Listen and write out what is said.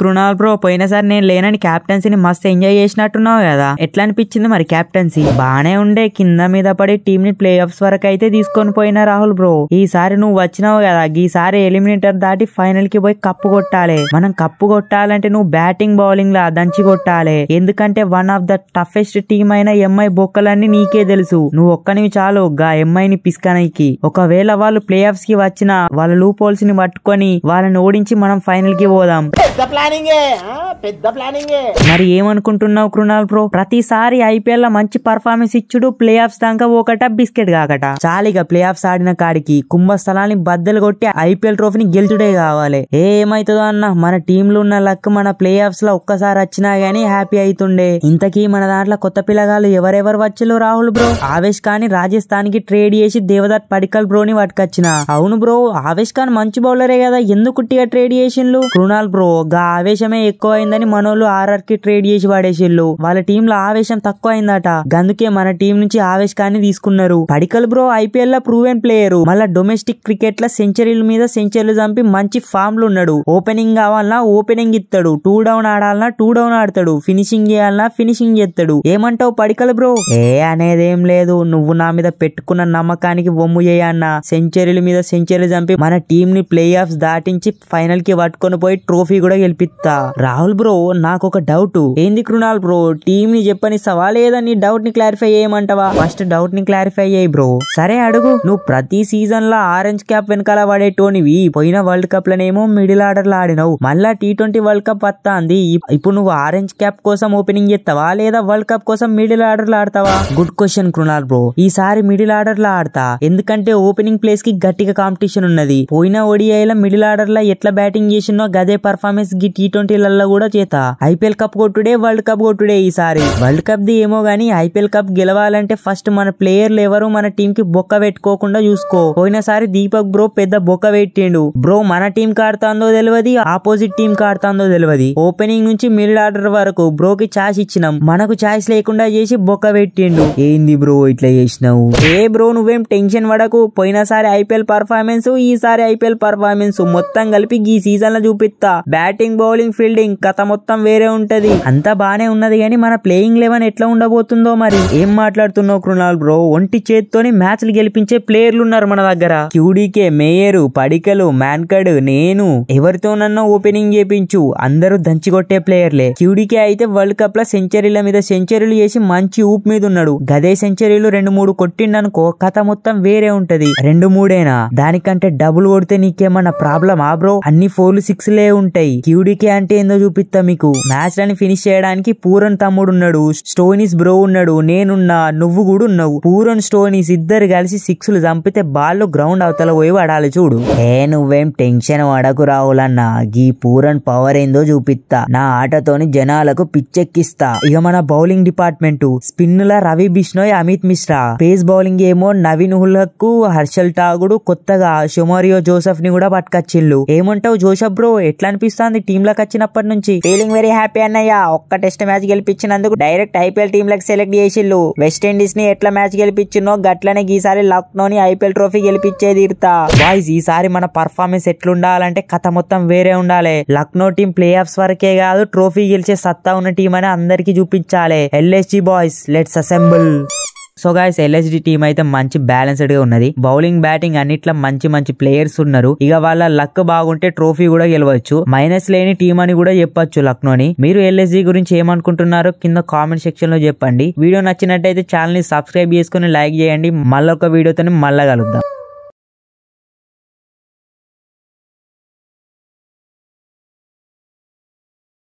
Krunal bro పోయినసారి నేను లేనని క్యాప్టెన్సీని మస్తు ఎంజాయ్ చేసినట్టున్నావు కదా ఎట్లా అనిపించింది మరి క్యాప్టెన్సీ బానే ఉండే కింద మీద పడి టీమ్ ని ప్లే ఆఫ్స్ వరకు అయితే తీసుకొని పోయినా రాహుల్ బ్రో ఈసారి నువ్వు వచ్చినావు కదా ఈసారి ఎలిమినేటర్ దాటి ఫైనల్ కి పోయి కప్పు కొట్టాలి మనం కప్పు కొట్టాలంటే నువ్వు బ్యాటింగ్ బౌలింగ్ లా దంచి కొట్టాలి ఎందుకంటే one of the toughest team అయిన ఎంఐ బొక్కలన్నీ నీకే తెలుసు నువ్వు ఒక్కనివి చాలు గా ఎంఐ ని పిస్కనైకి ఒకవేళ వాళ్ళు ప్లే ఆఫ్స్ కి వచ్చిన వాళ్ళ లూ పోల్స్ ని పట్టుకొని వాళ్ళని ఓడించి మనం ఫైనల్ కి పోదాం పెద్ద ప్లానింగే పెద్ద ప్లానింగే మరి ఏమనుకుంటున్నావు కృణాల్ ప్రో ప్రతిసారి ఐపీఎల్ లో మంచి పర్ఫార్మెన్స్ ఇచ్చుడు ప్లే ఆఫ్స్ దాకా ఒకట బిస్కెట్ కాకట చాలిగా ప్లే ఆఫ్స్ ఆడిన కాడికి కుంభ స్థలాన్ని బద్దలు కొట్టి ఐపీఎల్ ట్రోఫీని గెలుచుడే కావాలి ఏమైతుందో అన్న మన టీమ్ లో ఉన్న లక్ మన ప్లే ఆఫ్స్ లో ఒక్కసారి వచ్చినా గానీ హ్యాపీ అవుతుండే ఇంతకీ మన దాంట్లో కొత్త పిల్లగాళ్ళు ఎవరెవరు వచ్చలు రాహుల్ బ్రో ఆవేష్ ఖాన్ రాజస్థాన్ కి ట్రేడ్ చేసి దేవదత్ పడికల్ బ్రో ని పట్టుకొచ్చిన అవును బ్రో ఆవేష్ ఖాన్ మంచి బౌలరే కదా ఎందుకు ట్రేడ్ చేసిండ్లు కృణాల్ బ్రో గా ఆవేశమే ఎక్కువైందని మనోళ్ళు కి ట్రేడ్ చేసి పడేసిళ్ళు వాళ్ళ లో ఆవేశం తక్కువ అయిందట అందుకే మన టీం నుంచి ఆవేశకాన్ని తీసుకున్నారు పడికల్ బ్రో ఐపీఎల్ లో ప్రూవెన్ ప్లేయర్ మళ్ళా డొమెస్టిక్ క్రికెట్ లో సెంచరీల మీద సెంచరీలు చంపి మంచి ఫామ్ లో ఉన్నాడు ఓపెనింగ్ కావాలన్నా ఓపెనింగ్ ఇస్తాడు టూ డౌన్ ఆడాలన్నా టూ డౌన్ ఆడతాడు ఫినిషింగ్ చేయాలన్నా ఫినిషింగ్ చేస్తాడు ఏమంటావు పడికల్ బ్రో ఏ అనేదేం లేదు నువ్వు నా మీద పెట్టుకున్న నమ్మకానికి బొమ్ము చేయన్న సెంచరీల మీద సెంచరీలు చంపి మన టీం ని ప్లే ఆఫ్ దాటించి ఫైనల్ కి పట్టుకొని పోయి ట్రోఫీ కూడా కూడా గెలిపిస్తా రాహుల్ బ్రో నాకు ఒక డౌట్ ఏంది కృణాల్ బ్రో టీమ్ ని చెప్పనిస్తావా లేదా నీ డౌట్ ని క్లారిఫై చేయమంటావా ఫస్ట్ డౌట్ ని క్లారిఫై అయ్యి బ్రో సరే అడుగు నువ్వు ప్రతి సీజన్ లో ఆరెంజ్ క్యాప్ వెనకాల పడేటోనివి పోయిన వరల్డ్ కప్ లనేమో మిడిల్ ఆర్డర్ లో ఆడినావు మళ్ళా టీ ట్వంటీ వరల్డ్ కప్ వస్తాంది ఇప్పుడు నువ్వు ఆరెంజ్ క్యాప్ కోసం ఓపెనింగ్ చేస్తావా లేదా వరల్డ్ కప్ కోసం మిడిల్ ఆర్డర్ లో ఆడతావా గుడ్ క్వశ్చన్ కృణాల్ బ్రో ఈసారి మిడిల్ ఆర్డర్ లో ఆడతా ఎందుకంటే ఓపెనింగ్ ప్లేస్ కి గట్టిగా కాంపిటీషన్ ఉన్నది పోయిన ఓడిఐల మిడిల్ ఆర్డర్ లో ఎట్లా బ్యాటింగ్ చేసినో గదే పర్ఫార్మెన్స్ ఎంఎస్ గి టీ ట్వంటీలలో కూడా చేత ఐపీఎల్ కప్ కొట్టుడే వరల్డ్ కప్ కొట్టుడే ఈసారి వరల్డ్ కప్ ది ఏమో గానీ ఐపీఎల్ కప్ గెలవాలంటే ఫస్ట్ మన ప్లేయర్లు ఎవరు మన టీం కి బొక్క పెట్టుకోకుండా చూసుకో పోయినసారి దీపక్ బ్రో పెద్ద బొక్క పెట్టిండు బ్రో మన టీం కాడుతాందో తెలియదు ఆపోజిట్ టీం కాడుతాందో తెలియదు ఓపెనింగ్ నుంచి మిడిల్ ఆర్డర్ వరకు బ్రో కి ఛాయిస్ ఇచ్చినాం మనకు ఛాయిస్ లేకుండా చేసి బొక్క పెట్టిండు ఏంది బ్రో ఇట్లా చేసినావు ఏ బ్రో నువ్వేం టెన్షన్ పడకు పోయినసారి ఐపీఎల్ పర్ఫార్మెన్స్ ఈసారి ఐపీఎల్ పర్ఫార్మెన్స్ మొత్తం కలిపి ఈ సీజన్ లో చూపిస్తా బ్యాట్ బ్యాటింగ్ బౌలింగ్ ఫీల్డింగ్ కథ మొత్తం వేరే ఉంటది అంతా బానే ఉన్నది కానీ మన ప్లేయింగ్ లెవెన్ ఎట్లా ఉండబోతుందో మరి ఏం మాట్లాడుతున్నావు కృణాల్ బ్రో ఒంటి చేత్తోని లు గెలిపించే ప్లేయర్లు ఉన్నారు మన దగ్గర క్యూడీకే మేయరు పడికలు మ్యాన్కడ్ నేను ఎవరితోనన్నా ఓపెనింగ్ చేపించు అందరూ దంచిగొట్టే ప్లేయర్లే క్యూడీకే అయితే వరల్డ్ కప్ లో సెంచరీల మీద సెంచరీలు చేసి మంచి ఊపు మీద ఉన్నాడు గదే సెంచరీలు రెండు మూడు కొట్టిండనుకో కథ మొత్తం వేరే ఉంటది రెండు మూడేనా దానికంటే డబుల్ కొడితే నీకేమన్నా ఆ బ్రో అన్ని ఫోర్లు సిక్స్ లే ఉంటాయి క్యూడీకే అంటే ఏందో చూపిస్తా మీకు మ్యాచ్ లని ఫినిష్ చేయడానికి పూరన్ తమ్ముడు ఉన్నాడు స్టోనిస్ బ్రో ఉన్నాడు నేనున్నా నువ్వు కూడా ఉన్నావు పూరన్ స్టోనిస్ ఇద్దరు కలిసి సిక్స్ లు చంపితే బాల్ గ్రౌండ్ అవతల పోయి పడాలి చూడు ఏ నువ్వేం టెన్షన్ పడకు రాహుల్ గీ పూరన్ పవర్ ఏందో చూపిస్తా నా ఆటతోని జనాలకు పిచ్చెక్కిస్తా ఇక మన బౌలింగ్ డిపార్ట్మెంట్ స్పిన్నుల రవి బిష్ణోయ్ అమిత్ మిశ్రా పేస్ బౌలింగ్ ఏమో నవీన్ హుల్హక్ హర్షల్ ఠాగుడు కొత్తగా షుమరియో జోసెఫ్ ని కూడా పట్టుకొచ్చిండు ఏమంటావు జోసఫ్ బ్రో ఎట్లా అనిపిస్తా మంది టీంలకు వచ్చినప్పటి నుంచి ఫీలింగ్ వెరీ హ్యాపీ అన్నయ్య ఒక్క టెస్ట్ మ్యాచ్ గెలిపించినందుకు డైరెక్ట్ ఐపీఎల్ లకు సెలెక్ట్ చేసిల్లు ఇండీస్ ని ఎట్లా మ్యాచ్ గెలిపించినో గట్లనే ఈసారి లక్నో ని ఐపీఎల్ ట్రోఫీ గెలిపించే తీరుతా బాయ్స్ ఈసారి మన పర్ఫార్మెన్స్ ఎట్లుండాలంటే కథ మొత్తం వేరే ఉండాలి లక్నో టీం ప్లే ఆఫ్స్ వరకే కాదు ట్రోఫీ గెలిచే సత్తా ఉన్న టీం అని అందరికీ చూపించాలి G boys let's assemble so guys LSD team అయితే మంచి బ్యాలెన్స్డ్ గా ఉన్నది బౌలింగ్ బ్యాటింగ్ అన్నిట్లో మంచి మంచి ప్లేయర్స్ ఉన్నారు ఇక వాళ్ళ లక్ బాగుంటే ట్రోఫీ కూడా గెలవచ్చు మైనస్ లేని టీం అని కూడా చెప్పొచ్చు లక్నోని మీరు ఎల్ఎస్డి గురించి ఏమనుకుంటున్నారో కింద కామెంట్ సెక్షన్ లో చెప్పండి వీడియో నచ్చినట్టయితే ఛానల్ ని సబ్స్క్రైబ్ చేసుకుని లైక్ చేయండి మళ్ళొక వీడియోతో మళ్ళా కలుద్దాం